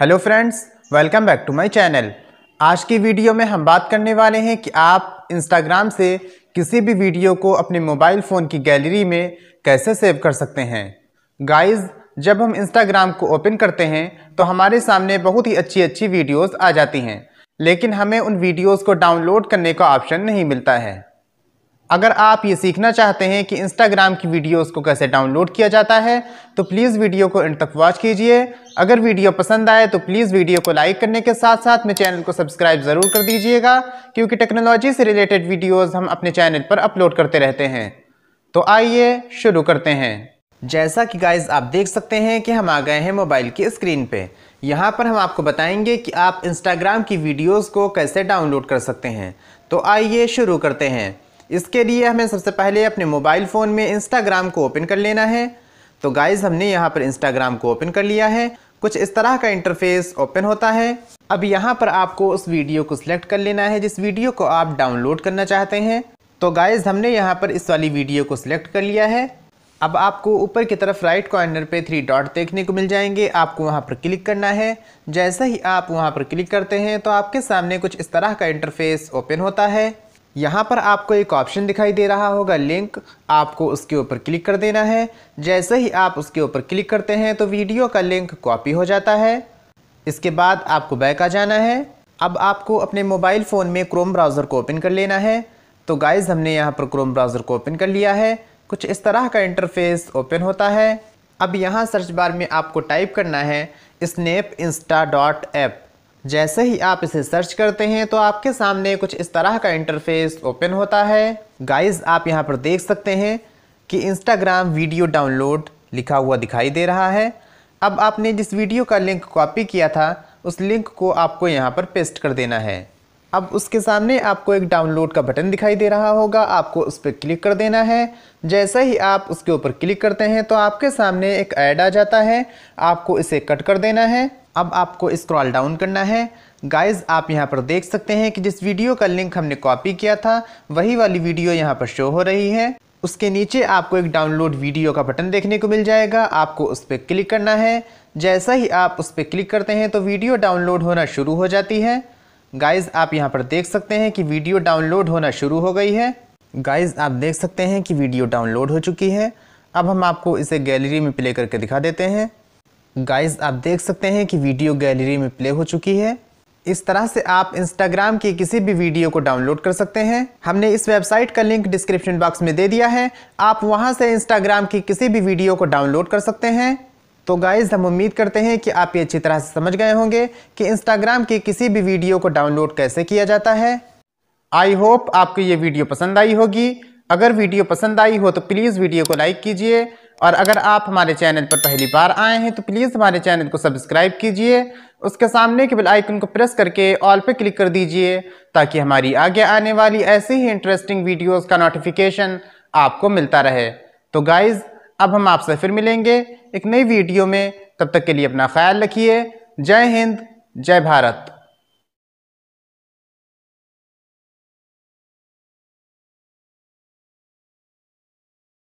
hello friends welcome back to my channel आज की video में हम बात करने वाले हैं कि आप इंस्टाग्राम से किसी भी वीडियो को अपने मोबाइल फ़ोन की गैलरी में कैसे सेव कर सकते हैं गाइस जब हम इंस्टाग्राम को ओपन करते हैं तो हमारे सामने बहुत ही अच्छी अच्छी वीडियोस आ जाती हैं लेकिन हमें उन वीडियोज़ को डाउनलोड करने का ऑप्शन नहीं मिलता है अगर आप ये सीखना चाहते हैं कि इंस्टाग्राम की वीडियोस को कैसे डाउनलोड किया जाता है तो प्लीज़ वीडियो को इन तक वॉच कीजिए अगर वीडियो पसंद आए तो प्लीज़ वीडियो को लाइक करने के साथ साथ मेरे चैनल को सब्सक्राइब ज़रूर कर दीजिएगा क्योंकि टेक्नोलॉजी से रिलेटेड वीडियोज़ हम अपने चैनल पर अपलोड करते रहते हैं तो आइए शुरू करते हैं जैसा कि गाइज आप देख सकते हैं कि हम आ गए हैं मोबाइल की स्क्रीन पे यहाँ पर हम आपको बताएंगे कि आप इंस्टाग्राम की वीडियोस को कैसे डाउनलोड कर सकते हैं तो आइए शुरू करते हैं इसके लिए हमें सबसे पहले अपने मोबाइल फ़ोन में इंस्टाग्राम को ओपन कर लेना है तो गाइज़ हमने यहाँ पर इंस्टाग्राम को ओपन कर लिया है कुछ इस तरह का इंटरफेस ओपन होता है अब यहाँ पर आपको उस वीडियो को सिलेक्ट कर लेना है जिस वीडियो को आप डाउनलोड करना चाहते हैं तो गाइज़ हमने यहाँ पर इस वाली वीडियो को सिलेक्ट कर लिया है अब आपको ऊपर की तरफ राइट कॉर्नर पे थ्री डॉट देखने को मिल जाएंगे आपको वहाँ पर क्लिक करना है जैसे ही आप वहाँ पर क्लिक करते हैं तो आपके सामने कुछ इस तरह का इंटरफेस ओपन होता है यहाँ पर आपको एक ऑप्शन दिखाई दे रहा होगा लिंक आपको उसके ऊपर क्लिक कर देना है जैसे ही आप उसके ऊपर क्लिक करते हैं तो वीडियो का लिंक कॉपी हो जाता है इसके बाद आपको बैक आ जाना है अब आपको अपने मोबाइल फ़ोन में क्रोम ब्राउज़र को ओपन कर लेना है तो गाइज़ हमने यहाँ पर क्रोम ब्राउज़र को ओपन कर लिया है कुछ इस तरह का इंटरफेस ओपन होता है अब यहाँ सर्च बार में आपको टाइप करना है स्नैप इंस्टा डॉट ऐप जैसे ही आप इसे सर्च करते हैं तो आपके सामने कुछ इस तरह का इंटरफेस ओपन होता है गाइस आप यहाँ पर देख सकते हैं कि इंस्टाग्राम वीडियो डाउनलोड लिखा हुआ दिखाई दे रहा है अब आपने जिस वीडियो का लिंक कॉपी किया था उस लिंक को आपको यहाँ पर पेस्ट कर देना है अब उसके सामने आपको एक डाउनलोड का बटन दिखाई दे रहा होगा आपको उस पर क्लिक कर देना है जैसे ही आप उसके ऊपर क्लिक करते हैं तो आपके सामने एक ऐड आ जाता है आपको इसे कट कर देना है अब आपको स्क्रॉल डाउन करना है गाइस आप यहाँ पर देख सकते हैं कि जिस वीडियो का लिंक हमने कॉपी किया था वही वाली वीडियो यहाँ पर शो हो रही है उसके नीचे आपको एक डाउनलोड वीडियो का बटन देखने को मिल जाएगा आपको उस पर क्लिक करना है जैसा ही आप उस पर क्लिक करते हैं तो वीडियो डाउनलोड होना शुरू हो जाती है गाइज़ आप यहाँ पर देख सकते हैं कि वीडियो डाउनलोड होना शुरू हो गई है गाइज़ आप देख सकते हैं कि वीडियो डाउनलोड हो चुकी है अब हम आपको इसे गैलरी में प्ले करके दिखा देते हैं गाइस आप देख सकते हैं कि वीडियो गैलरी में प्ले हो चुकी है इस तरह से आप इंस्टाग्राम की किसी भी वीडियो को डाउनलोड कर सकते हैं हमने इस वेबसाइट का लिंक डिस्क्रिप्शन बॉक्स में दे दिया है आप वहां से इंस्टाग्राम की किसी भी वीडियो को डाउनलोड कर सकते हैं तो गाइज़ हम उम्मीद करते हैं कि आप ये अच्छी तरह से समझ गए होंगे कि इंस्टाग्राम की किसी भी वीडियो को डाउनलोड कैसे किया जाता है आई होप आपको ये वीडियो पसंद आई होगी अगर वीडियो पसंद आई हो तो प्लीज़ वीडियो को लाइक कीजिए और अगर आप हमारे चैनल पर पहली बार आए हैं तो प्लीज़ हमारे चैनल को सब्सक्राइब कीजिए उसके सामने के बेल आइकन को प्रेस करके ऑल पे क्लिक कर दीजिए ताकि हमारी आगे आने वाली ऐसी ही इंटरेस्टिंग वीडियोस का नोटिफिकेशन आपको मिलता रहे तो गाइज़ अब हम आपसे फिर मिलेंगे एक नई वीडियो में तब तक के लिए अपना ख्याल रखिए जय हिंद जय भारत